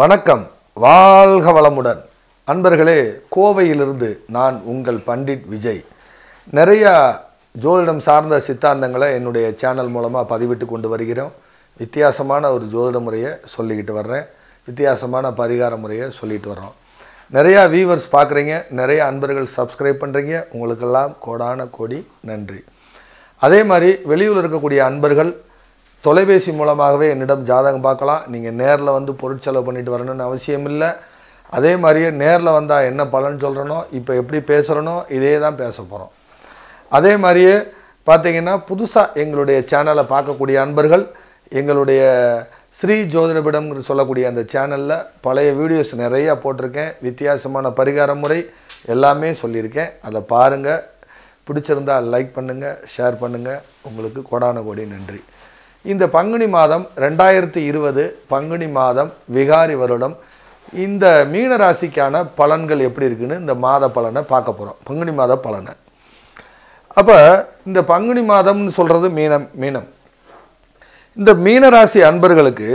வணக்கம் வாழ்க வளமுடன் அன்பர்களே கோவையிலிருந்து நான் உங்கள் பண்டிட் விஜய் நிறையா ஜோதிடம் சார்ந்த சித்தாந்தங்களை என்னுடைய சேனல் மூலமாக பதிவிட்டு கொண்டு வருகிறோம் வித்தியாசமான ஒரு ஜோதிட முறையை சொல்லிக்கிட்டு வர்றேன் வித்தியாசமான பரிகார முறையை சொல்லிட்டு வர்றோம் நிறையா வியூவர்ஸ் பார்க்குறீங்க நிறைய அன்பர்கள் சப்ஸ்கிரைப் பண்ணுறீங்க உங்களுக்கெல்லாம் கோடான கோடி நன்றி அதே மாதிரி வெளியூரில் இருக்கக்கூடிய அன்பர்கள் தொலைபேசி மூலமாகவே என்னிடம் ஜாதகம் பார்க்கலாம் நீங்கள் நேரில் வந்து பொருட்செலவு பண்ணிட்டு வரணும்னு அவசியம் இல்லை அதே மாதிரியே நேரில் வந்தால் என்ன பலன் சொல்கிறனோ இப்போ எப்படி பேசுகிறனோ இதே தான் பேச போகிறோம் அதே மாதிரியே பார்த்திங்கன்னா புதுசாக எங்களுடைய சேனலை பார்க்கக்கூடிய அன்பர்கள் எங்களுடைய ஸ்ரீ ஜோதிடபிடம் சொல்லக்கூடிய அந்த சேனலில் பழைய வீடியோஸ் நிறையா போட்டிருக்கேன் வித்தியாசமான பரிகார முறை எல்லாமே சொல்லியிருக்கேன் அதை பாருங்கள் பிடிச்சிருந்தால் லைக் பண்ணுங்கள் ஷேர் பண்ணுங்கள் உங்களுக்கு கோடான கோடி நன்றி இந்த பங்குனி மாதம் ரெண்டாயிரத்தி இருபது பங்குனி மாதம் விகாரி வருடம் இந்த மீன ராசிக்கான பலன்கள் எப்படி இருக்குன்னு இந்த மாத பலனை பார்க்க போகிறோம் பங்குனி மாத பலனை அப்போ இந்த பங்குனி மாதம்னு சொல்கிறது மீனம் மீனம் இந்த மீனராசி அன்பர்களுக்கு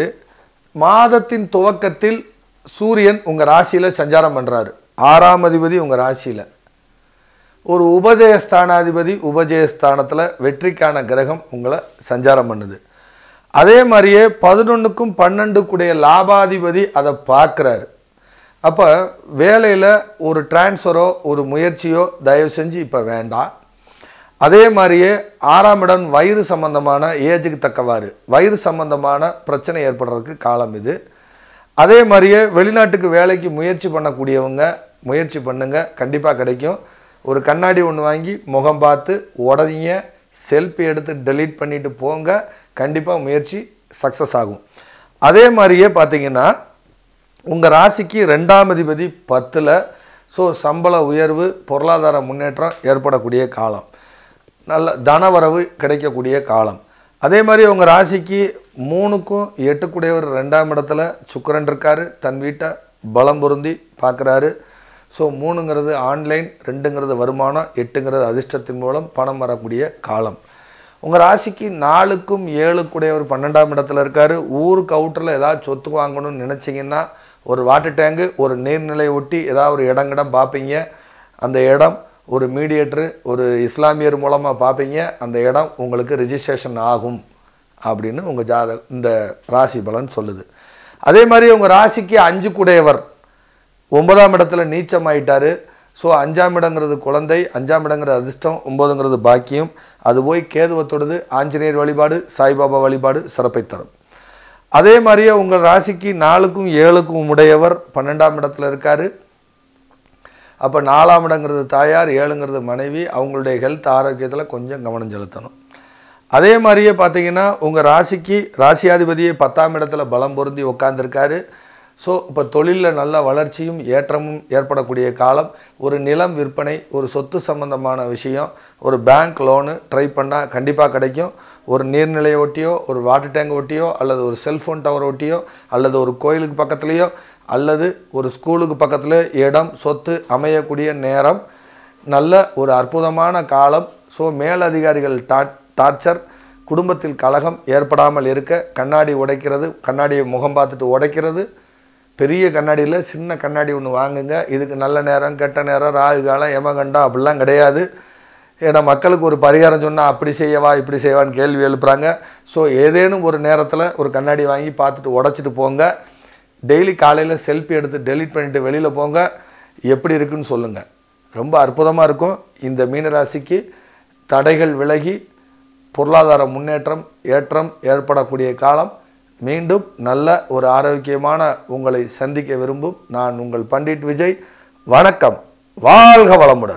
மாதத்தின் துவக்கத்தில் சூரியன் உங்கள் ராசியில் சஞ்சாரம் பண்ணுறாரு ஆறாம் அதிபதி உங்கள் ராசியில் ஒரு உபஜயஸ்தானாதிபதி உபஜயஸ்தானத்தில் வெற்றிக்கான கிரகம் உங்களை சஞ்சாரம் பண்ணுது அதே மாதிரியே பதினொன்றுக்கும் பன்னெண்டுக்குடைய லாபாதிபதி அதை பார்க்குறாரு அப்போ வேலையில் ஒரு டிரான்ஸ்ஃபரோ ஒரு முயற்சியோ தயவு செஞ்சு இப்போ வேண்டாம் அதே மாதிரியே ஆறாம் இடம் வயிறு சம்பந்தமான ஏஜுக்கு தக்கவாறு வயிறு சம்பந்தமான பிரச்சனை ஏற்படுறதுக்கு காலம் இது அதே மாதிரியே வெளிநாட்டுக்கு வேலைக்கு முயற்சி பண்ணக்கூடியவங்க முயற்சி பண்ணுங்கள் கண்டிப்பாக கிடைக்கும் ஒரு கண்ணாடி ஒன்று வாங்கி முகம் பார்த்து உடனே செல்ஃபி எடுத்து டெலீட் பண்ணிவிட்டு போங்க கண்டிப்பாக முயற்சி சக்ஸஸ் ஆகும் அதே மாதிரியே பார்த்தீங்கன்னா உங்கள் ராசிக்கு ரெண்டாம் அதிபதி பத்தில் ஸோ சம்பள உயர்வு பொருளாதார முன்னேற்றம் ஏற்படக்கூடிய காலம் நல்ல தனவரவு கிடைக்கக்கூடிய காலம் அதே மாதிரி உங்கள் ராசிக்கு மூணுக்கும் எட்டுக்குடையவர் ரெண்டாம் இடத்துல சுக்கரன் இருக்கார் தன் வீட்டை பலம் பொருந்தி பார்க்குறாரு ஸோ மூணுங்கிறது ஆன்லைன் ரெண்டுங்கிறது வருமானம் எட்டுங்கிறது அதிர்ஷ்டத்தின் மூலம் பணம் வரக்கூடிய காலம் உங்கள் ராசிக்கு நாலுக்கும் ஏழுக்குடையவர் பன்னெண்டாம் இடத்துல இருக்கார் ஊர் கவுட்டரில் ஏதாவது சொத்து வாங்கணும்னு நினச்சிங்கன்னா ஒரு வாட்டர் டேங்கு ஒரு நீர்நிலை ஒட்டி ஏதாவது ஒரு இடங்கிடம் பார்ப்பீங்க அந்த இடம் ஒரு மீடியேட்ரு ஒரு இஸ்லாமியர் மூலமாக பார்ப்பீங்க அந்த இடம் உங்களுக்கு ரிஜிஸ்ட்ரேஷன் ஆகும் அப்படின்னு உங்கள் ஜாத இந்த ராசி பலன் சொல்லுது அதே மாதிரி உங்கள் ராசிக்கு அஞ்சு குடையவர் ஒன்பதாம் இடத்துல நீச்சம் ஆயிட்டார் ஸோ அஞ்சாம் இடங்கிறது குழந்தை அஞ்சாம் இடங்கிற அதிர்ஷ்டம் ஒம்போதுங்கிறது பாக்கியம் அது போய் கேதுவத்தோடது ஆஞ்சநேயர் வழிபாடு சாய்பாபா வழிபாடு சிறப்பை தரும் அதே மாதிரியே உங்கள் ராசிக்கு நாலுக்கும் ஏழுக்கும் உடையவர் பன்னெண்டாம் இடத்துல இருக்கார் அப்போ நாலாம் இடங்கிறது தாயார் ஏழுங்கிறது மனைவி அவங்களுடைய ஹெல்த் ஆரோக்கியத்தில் கொஞ்சம் கவனம் செலுத்தணும் அதே மாதிரியே பார்த்தீங்கன்னா உங்கள் ராசிக்கு ராசியாதிபதியை பத்தாம் இடத்துல பலம் பொருந்தி உட்காந்துருக்காரு ஸோ இப்போ தொழிலில் நல்ல வளர்ச்சியும் ஏற்றமும் ஏற்படக்கூடிய காலம் ஒரு நிலம் விற்பனை ஒரு சொத்து சம்பந்தமான விஷயம் ஒரு பேங்க் லோனு ட்ரை பண்ணால் கண்டிப்பாக கிடைக்கும் ஒரு நீர்நிலையை ஒட்டியோ ஒரு வாட்டர் டேங்க் ஒட்டியோ அல்லது ஒரு செல்ஃபோன் டவர் ஒட்டியோ அல்லது ஒரு கோயிலுக்கு பக்கத்துலேயோ அல்லது ஒரு ஸ்கூலுக்கு பக்கத்தில் இடம் சொத்து அமையக்கூடிய நேரம் நல்ல ஒரு அற்புதமான காலம் ஸோ மேலதிகாரிகள் டா டார்ச்சர் குடும்பத்தில் கலகம் ஏற்படாமல் இருக்க கண்ணாடி உடைக்கிறது கண்ணாடியை முகம் பார்த்துட்டு உடைக்கிறது பெரிய கண்ணாடியில் சின்ன கண்ணாடி ஒன்று வாங்குங்க இதுக்கு நல்ல நேரம் கெட்ட நேரம் ராகு காலம் எமகண்டா அப்படிலாம் கிடையாது ஏன்னா மக்களுக்கு ஒரு பரிகாரம் சொன்னால் அப்படி செய்யவா இப்படி செய்வான்னு கேள்வி எழுப்புறாங்க ஸோ ஏதேனும் ஒரு நேரத்தில் ஒரு கண்ணாடி வாங்கி பார்த்துட்டு உடச்சிட்டு போங்க டெய்லி காலையில் செல்ஃபி எடுத்து டெலிட் பண்ணிவிட்டு வெளியில் போங்க எப்படி இருக்குன்னு சொல்லுங்கள் ரொம்ப அற்புதமாக இருக்கும் இந்த மீனராசிக்கு தடைகள் விலகி பொருளாதார முன்னேற்றம் ஏற்றம் ஏற்படக்கூடிய காலம் மீண்டும் நல்ல ஒரு ஆரோக்கியமான உங்களை சந்திக்க விரும்பும் நான் உங்கள் பண்டிட் விஜய் வணக்கம் வாழ்க வளமுடன்